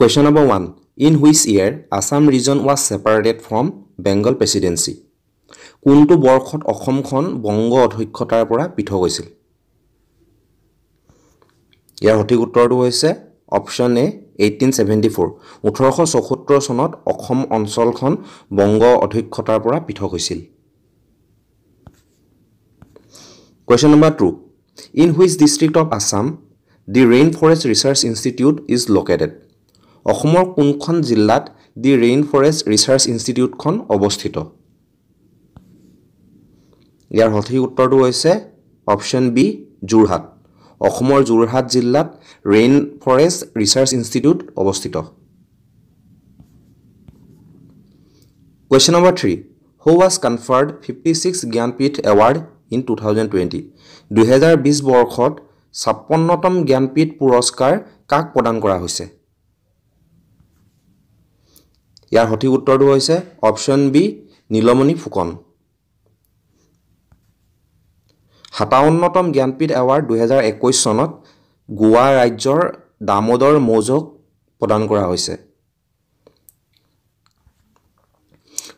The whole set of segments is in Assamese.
question number one in which year Assam region was separated from Bengal presidency কোনটো বৰ্ষত অসমখন বংগ অধ্যক্ষতাৰ পৰা পৃথক হৈছিল ইয়াৰ সঠিক উত্তৰটো হৈছে option A eighteen seventy four ওঠৰশ চৌসত্তৰ চনত অসম অঞ্চলখন বংগ অধ্যক্ষতাৰ পৰা পৃথক হৈছিল question number two in which district of Assam the rain forest research institute is located অসমৰ কোনখন জিলাত দি ৰেইন ফৰেষ্ট ৰিচাৰ্চ ইনষ্টিটিউটখন অৱস্থিত ইয়াৰ সঠিক উত্তৰটো হৈছে অপশ্যন বি যোৰহাট অসমৰ যোৰহাট জিলাত ৰেইন ফৰেষ্ট ৰিচাৰ্চ ইনষ্টিটিউট অৱস্থিত question number three Hou was কনফাৰ্ড fifty six Jnanpith award in two thousand twenty দুহেজাৰ বিছ বৰ্ষত ছাপন্নতম জ্ঞানপীঠ পুৰস্কাৰ কাক প্ৰদান কৰা হৈছে ইয়াৰ সঠিক উত্তৰটো হৈছে অপশ্যন বি নীলমণি ফুকন সাতাৱন্নতম জ্ঞানপীঠ এৱাৰ্ড দুহেজাৰ একৈছ চনত গোৱা ৰাজ্যৰ দামোদৰ মৌজক প্ৰদান কৰা হৈছে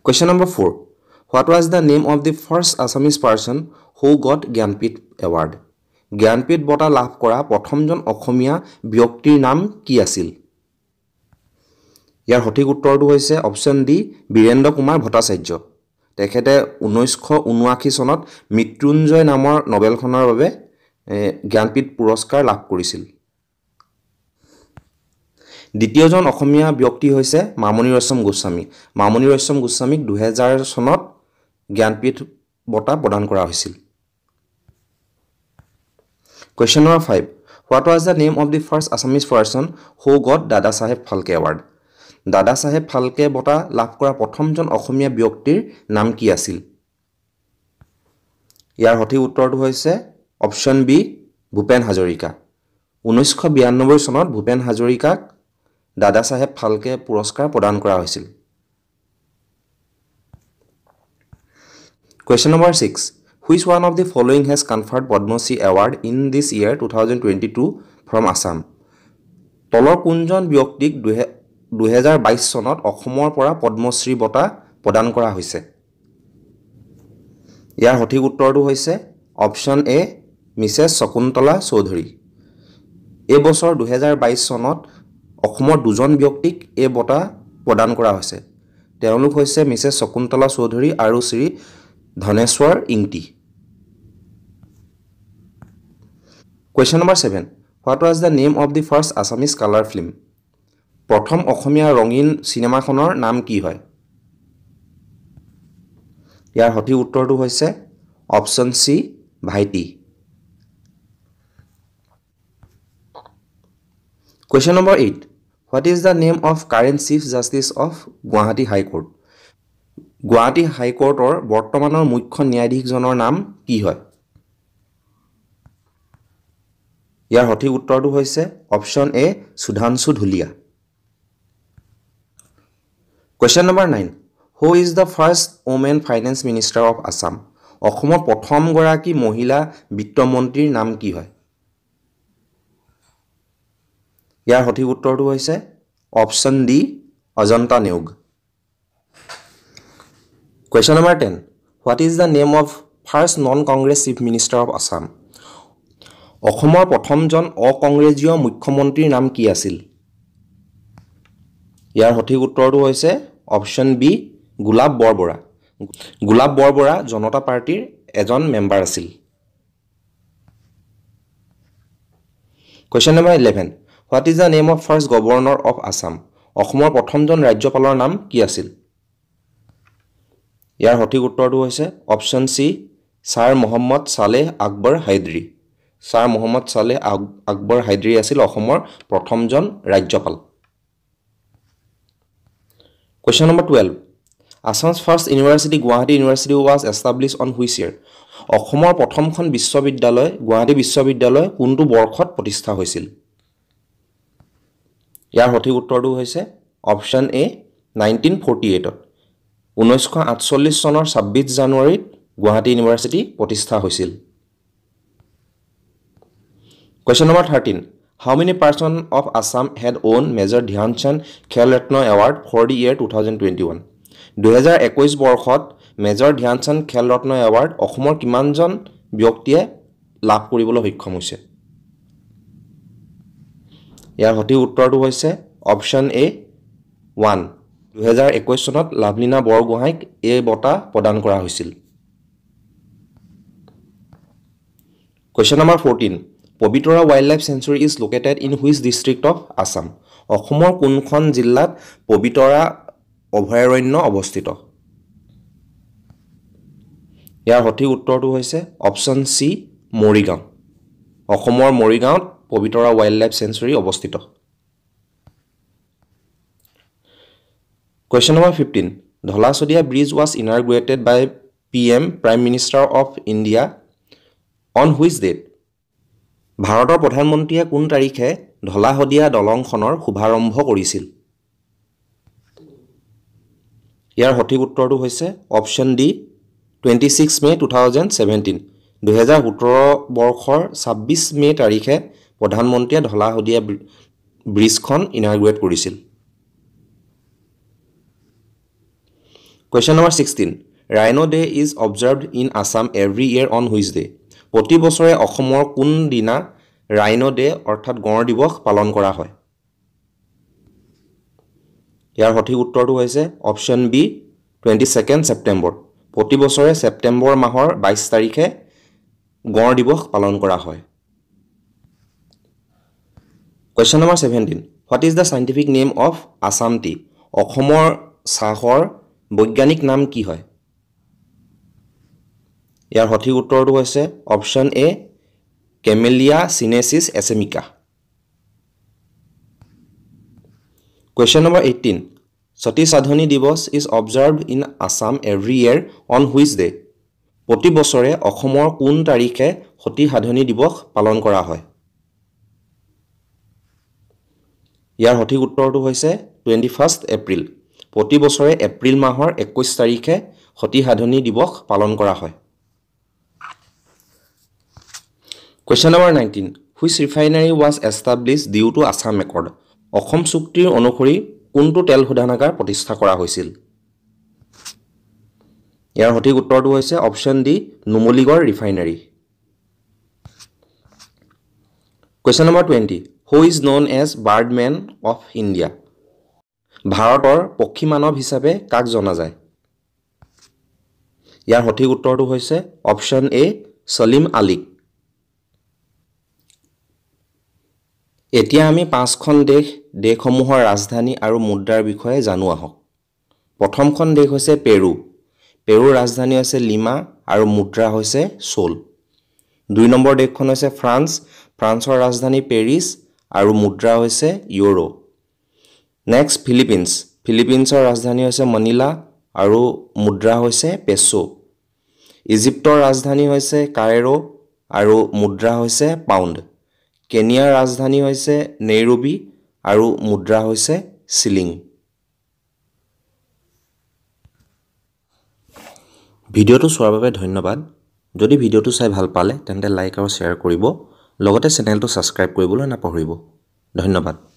question number four what was the name of the first Assamese person who got Jnanpith award Jnanpith বঁটা লাভ কৰা প্ৰথমজন অসমীয়া ব্যক্তিৰ নাম কি আছিল ইয়াৰ সঠিক উত্তৰটো হৈছে অপশ্যন ডি বীৰেন্দ্ৰ কুমাৰ ভট্টাচাৰ্য তেখেতে ঊনৈছশ ঊনাশী চনত মৃত্যুঞ্জয় নামৰ নভেলখনৰ বাবে জ্ঞানপীঠ পুৰস্কাৰ লাভ কৰিছিল দ্বিতীয়জন অসমীয়া ব্যক্তি হৈছে মামণি ৰশ্যম গোস্বামী মামণি ৰশ্যম গোস্বামীক দুহেজাৰ চনত জ্ঞানপীঠ বঁটা প্ৰদান কৰা হৈছিল question number five what was the name of the first Assamese person who got Dada Saheb Phalke award দাদা চাহেব ফাল্কে বঁটা লাভ কৰা প্ৰথমজন অসমীয়া ব্যক্তিৰ নাম কি আছিল ইয়াৰ সঠিক উত্তৰটো হৈছে অপশ্যন বি ভূপেন হাজৰিকা ঊনৈছশ বিৰান্নব্বৈ চনত ভূপেন হাজৰিকাক দাদা চাহেব ফাল্কে পুৰস্কাৰ প্ৰদান কৰা হৈছিল question number six which one of the following has conferred Padmashri award in this year two thousand twenty two from Assam তলৰ কোনজন ব্যক্তিক দুহেজাৰ বাইছ চনত অসমৰ পৰা পদ্মশ্ৰী বঁটা প্ৰদান কৰা হৈছে ইয়াৰ সঠিক উত্তৰটো হৈছে option A Mrs Shakuntala Choudhury এই বছৰ দুহেজাৰ বাইছ চনত অসমৰ দুজন ব্যক্তিক এই বঁটা প্ৰদান কৰা হৈছে তেওঁলোক হৈছে মিছেছ শকুন্তলা চৌধুৰী আৰু Shri Dhaneswar Engti question number seven what was the name of the first Assamese colour film প্ৰথম অসমীয়া ৰঙীন চিনেমাখনৰ নাম কি হয় ইয়াৰ সঠিক উত্তৰটো হৈছে option C Bhaity question number eight what is the name of current chief justice of Guwahati high court Guwahati হাইকোৰ্টৰ বৰ্তমানৰ মুখ্য ন্যায়াধীশজনৰ নাম কি হয় ইয়াৰ সঠিক উত্তৰটো হৈছে option A Sudhanshu Dhulia question number nine who is the first women finance minister of Assam অসমৰ প্ৰথমগৰাকী মহিলা বিত্তমন্ত্ৰীৰ নাম কি হয় ইয়াৰ সঠিক উত্তৰটো হৈছে option D Ajanta Neog question number ten what is the name of first non Congress chief minister of Assam অসমৰ প্ৰথমজন অকংগ্ৰেজীয় মুখ্যমন্ত্ৰীৰ নাম কি আছিল ইয়াৰ সঠিক উত্তৰটো হৈছে অপশ্যন বি গোলাপ বৰবৰা গোলাপ বৰবৰা জনতা পাৰ্টীৰ এজন মেম্বাৰ আছিল question number eleven what is the name of first governor of Assam অসমৰ প্ৰথমজন ৰাজ্যপালৰ নাম কি আছিল ইয়াৰ সঠিক উত্তৰটো হৈছে option C sir Muhammad Saleh Akbar Hydari sir Muhammad Saleh Akbar Hydari আছিল অসমৰ প্ৰথমজন ৰাজ্যপাল question number twelve Assam first university Guwahati university was establish on which year অসমৰ প্ৰথমখন বিশ্ববিদ্যালয় গুৱাহাটী বিশ্ববিদ্যালয় কোনটো বৰ্ষত প্ৰতিষ্ঠা হৈছিল ইয়াৰ সঠিক উত্তৰটো হৈছে অপশ্যন এ নাইনটিন ফৰ্টি এইটত ঊনৈছশ আঠচল্লিছ চনৰ ছাব্বিছ জানুৱাৰীত গুৱাহাটী ইউনিভাৰ্চিটি প্ৰতিষ্ঠা হৈছিল question number thirteen how many person of Assam had won major Dhyan Chand Khel Ratna award for the year two thousand twenty one দুহেজাৰ একৈছ বৰ্ষত মেজৰ ধ্যানচান্দ খেল ৰত্ন এৱাৰ্ড অসমৰ কিমানজন ব্যক্তিয়ে লাভ কৰিবলৈ সক্ষম হৈছে ইয়াৰ সঠিক উত্তৰটো হৈছে অপশ্যন এ ওৱান দুহেজাৰ একৈছ চনত লাভলীনা বৰগোহাঁইক এই বঁটা প্ৰদান কৰা হৈছিল question number fourteen Pobitora wild life sanctuary is located in which district of Assam অসমৰ কোনখন জিলাত পবিতৰা অভয়াৰণ্য অৱস্থিত ইয়াৰ সঠিক উত্তৰটো হৈছে অপশ্যন চি মৰিগাঁও অসমৰ মৰিগাঁৱত পবিতৰা ৱাইল্ড লাইফ চেঞ্চুৰী অৱস্থিত question number fifteen Dhola Sadiya bridge was inaugurated by P M prime minister of India on which date ভাৰতৰ প্ৰধানমন্ত্ৰীয়ে কোন তাৰিখে ঢলাশদিয়া দলংখনৰ শুভাৰম্ভ কৰিছিল ইয়াৰ সঠিক উত্তৰটো হৈছে option D twenty six May' two thousand seventeen দুহেজাৰ সোতৰ বৰ্ষৰ ছাব্বিছ মে' তাৰিখে প্ৰধানমন্ত্ৰীয়ে ঢলাশদিয়া ব্ৰিজখন ইনাগ্ৰেট কৰিছিল question number sixteen rhino' day' is observe in Assam every year on which day' প্ৰতি বছৰে অসমৰ কোনদিনা ৰাইন ডে অৰ্থাৎ গঁড় দিৱস পালন কৰা হয় ইয়াৰ সঠিক উত্তৰটো হৈছে option B twenty second September প্ৰতি বছৰে ছেপ্টেম্বৰ মাহৰ বাইছ তাৰিখে গঁড় দিৱস পালন কৰা হয় question number seventeen what is the scientific name of Assam tea অসমৰ চাহৰ বৈজ্ঞানিক নাম কি হয় ইয়াৰ সঠিক উত্তৰটো হৈছে option A camellia sinensis assamica question number eighteen Sati Sadhani দিৱস is observe in Assam every year on which day প্ৰতি বছৰে অসমৰ কোন তাৰিখে সতী সাধনী দিৱস পালন কৰা হয় ইয়াৰ সঠিক উত্তৰটো হৈছে টুৱেণ্টি ফাৰ্ষ্ট এপ্ৰিল প্ৰতি বছৰে এপ্ৰিল মাহৰ একৈছ তাৰিখে সতী সাধনী দিৱস পালন কৰা হয় question number nineteen which refinery was establish due to Assam accord অসম চুক্তিৰ অনুসৰি কোনটো তেল শোধনাগাৰ প্ৰতিষ্ঠা কৰা হৈছিল ইয়াৰ সঠিক উত্তৰটো হৈছে option D Numaligarh refinery question number twenty who is known as birdman of India ভাৰতৰ পক্ষী মানৱ হিচাপে কাক জনা যায় ইয়াৰ সঠিক উত্তৰটো হৈছে অপশ্যন এ চলিম আলিক এতিয়া আমি পাঁচখন দেশ দেশসমূহৰ ৰাজধানী আৰু মুদ্ৰাৰ বিষয়ে জানো আহক প্ৰথমখন দেশ হৈছে পেৰু পেৰুৰ ৰাজধানী হৈছে লিমা আৰু মুদ্ৰা হৈছে চ'ল দুই নম্বৰ দেশখন হৈছে ফ্ৰান্স ফ্ৰান্সৰ ৰাজধানী পেৰিছ আৰু মুদ্ৰা হৈছে ইউৰো নেক্সট ফিলিপিনছ ফিলিপিনছৰ ৰাজধানী হৈছে মনিলা আৰু মুদ্ৰা হৈছে পেছো ইজিপ্তৰ ৰাজধানী হৈছে কাইৰো আৰু মুদ্ৰা হৈছে পাউণ্ড কেনিয়াৰ ৰাজধানী হৈছে নেইৰবি আৰু মুদ্ৰা হৈছে চিলিং ভিডিঅ'টো চোৱাৰ বাবে ধন্যবাদ যদি ভিডিঅ'টো চাই ভাল পালে তেন্তে লাইক আৰু শ্বেয়াৰ কৰিব লগতে চেনেলটো ছাবস্ক্ৰাইব কৰিবলৈ নাপাহৰিব ধন্যবাদ